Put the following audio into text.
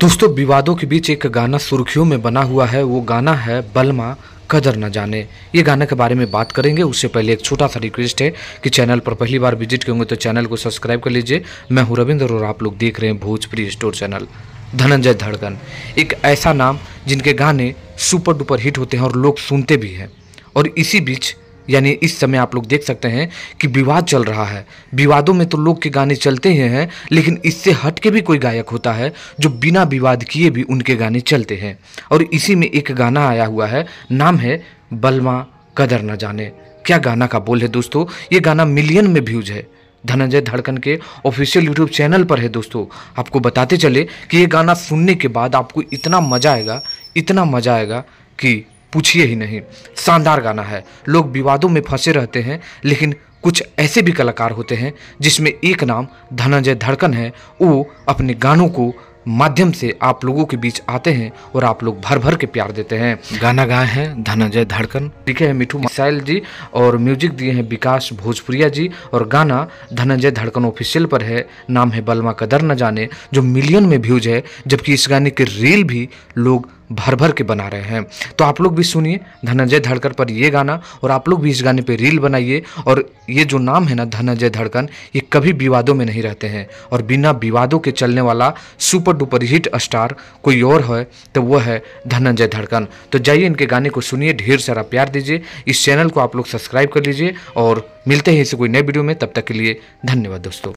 दोस्तों विवादों के बीच एक गाना सुर्खियों में बना हुआ है वो गाना है बलमा कदर न जाने ये गाने के बारे में बात करेंगे उससे पहले एक छोटा सा रिक्वेस्ट है कि चैनल पर पहली बार विजिट करेंगे तो चैनल को सब्सक्राइब कर लीजिए मैं हूँ रविंद्र और आप लोग देख रहे हैं भोजपुरी स्टोर चैनल धनंजय धड़कन एक ऐसा नाम जिनके गाने सुपर डुपर हिट होते हैं और लोग सुनते भी हैं और इसी बीच यानी इस समय आप लोग देख सकते हैं कि विवाद चल रहा है विवादों में तो लोग के गाने चलते ही हैं लेकिन इससे हट के भी कोई गायक होता है जो बिना विवाद किए भी उनके गाने चलते हैं और इसी में एक गाना आया हुआ है नाम है बलमा कदर न जाने क्या गाना का बोल है दोस्तों ये गाना मिलियन में व्यूज है धनंजय धड़कन के ऑफिशियल यूट्यूब चैनल पर है दोस्तों आपको बताते चले कि ये गाना सुनने के बाद आपको इतना मज़ा आएगा इतना मज़ा आएगा कि पूछिए ही नहीं शानदार गाना है लोग विवादों में फंसे रहते हैं लेकिन कुछ ऐसे भी कलाकार होते हैं जिसमें एक नाम धनंजय धड़कन है वो अपने गानों को माध्यम से आप लोगों के बीच आते हैं और आप लोग भर भर के प्यार देते हैं गाना गाए हैं धनंजय धड़कन लिखे हैं मिठू मिसाइल जी और म्यूजिक दिए हैं विकास भोजपुरिया जी और गाना धनंजय धड़कन ऑफिशियल पर है नाम है बलमा कदर न जाने जो मिलियन में व्यूज है जबकि इस गाने के रील भी लोग भर भर के बना रहे हैं तो आप लोग भी सुनिए धनंजय धड़कन पर ये गाना और आप लोग भी इस गाने पर रील बनाइए और ये जो नाम है ना धनंजय धड़कन ये कभी विवादों में नहीं रहते हैं और बिना विवादों के चलने वाला सुपर डुपर हिट स्टार कोई और है तो वह है धनंजय धड़कन तो जाइए इनके गाने को सुनिए ढेर सारा प्यार दीजिए इस चैनल को आप लोग सब्सक्राइब कर लीजिए और मिलते हैं इसे कोई नए वीडियो में तब तक के लिए धन्यवाद दोस्तों